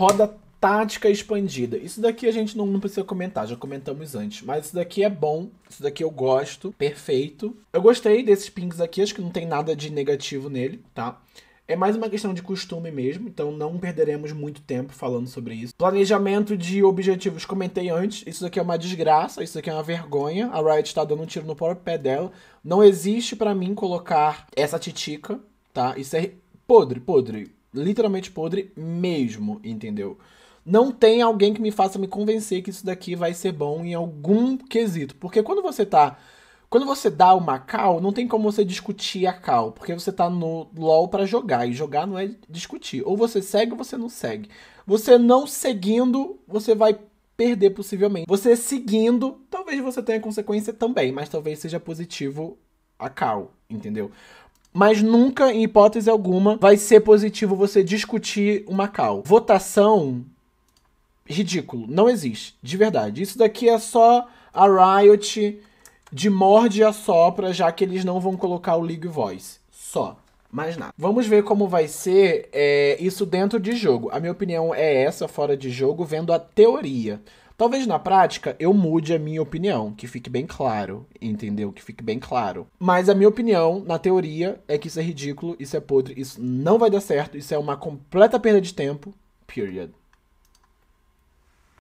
Roda tática expandida. Isso daqui a gente não, não, precisa comentar, já comentamos antes. Mas isso daqui é bom, isso daqui eu gosto, perfeito. Eu gostei desses pings aqui, acho que não tem nada de negativo nele, tá? É mais uma questão de costume mesmo, então não perderemos muito tempo falando sobre isso. Planejamento de objetivos, comentei antes. Isso daqui é uma desgraça, isso daqui é uma vergonha. A Riot está dando um tiro no próprio pé dela. Não existe para mim colocar essa titica, tá? Isso é podre, podre literalmente podre mesmo, entendeu? Não tem alguém que me faça me convencer que isso daqui vai ser bom em algum quesito. Porque quando você tá. Quando você dá uma cal, não tem como você discutir a cal, porque você tá no LOL para jogar, e jogar não é discutir. Ou você segue ou você não segue. Você não seguindo, você vai perder possivelmente. Você seguindo, talvez você tenha consequência também, mas talvez seja positivo a cal, entendeu? Mas nunca, em hipótese alguma, vai ser positivo você discutir uma cal. Votação ridículo, não existe, de verdade. Isso daqui é só a Riot de morde a sopra, já que eles não vão colocar o League Voice. Só mais nada. Vamos ver como vai ser é, isso dentro de jogo. A minha opinião é essa, fora de jogo, vendo a teoria. Talvez na prática eu mude a minha opinião, que fique bem claro, entendeu? Que fique bem claro. Mas a minha opinião, na teoria, é que isso é ridículo, isso é podre, isso não vai dar certo, isso é uma completa perda de tempo. Period.